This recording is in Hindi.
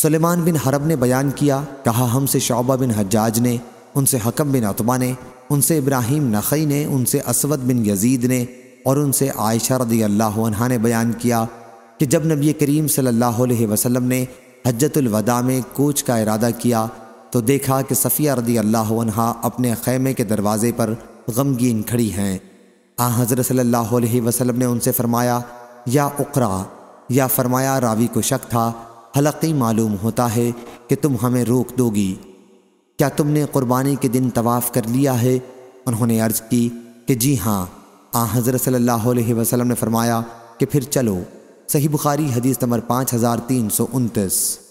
सलेमान बिन हरब ने बयान किया कहा हमसे शौबा बिन हजाज ने उनसे हकम बिन अतबा ने उनसे इब्राहिम नखई ने उनसे असवद बिन यजीद ने और उनसे आयशा रदी अल्लाह ने बयान किया कि जब नबी करीम सल्लल्लाहु अलैहि वसल्लम ने हजतुलवदा में कोच का इरादा किया तो देखा कि सफ़िया रदी अल्लाह अपने ख़ैमे के दरवाज़े पर गमगीन खड़ी हैं आ हज़रत सल्ला वसलम ने उनसे फ़रमाया या उकरा या फ़रमाया रावी को शक था हलकी मालूम होता है कि तुम हमें रोक दोगी क्या तुमने क़ुरबानी के दिन तवाफ़ कर लिया है उन्होंने अर्ज़ की कि जी हाँ आ हज़रत सल्ला वसलम ने फ़रमाया कि फिर चलो सही बुखारी हदीस नंबर पाँच हज़ार तीन सौ उनतीस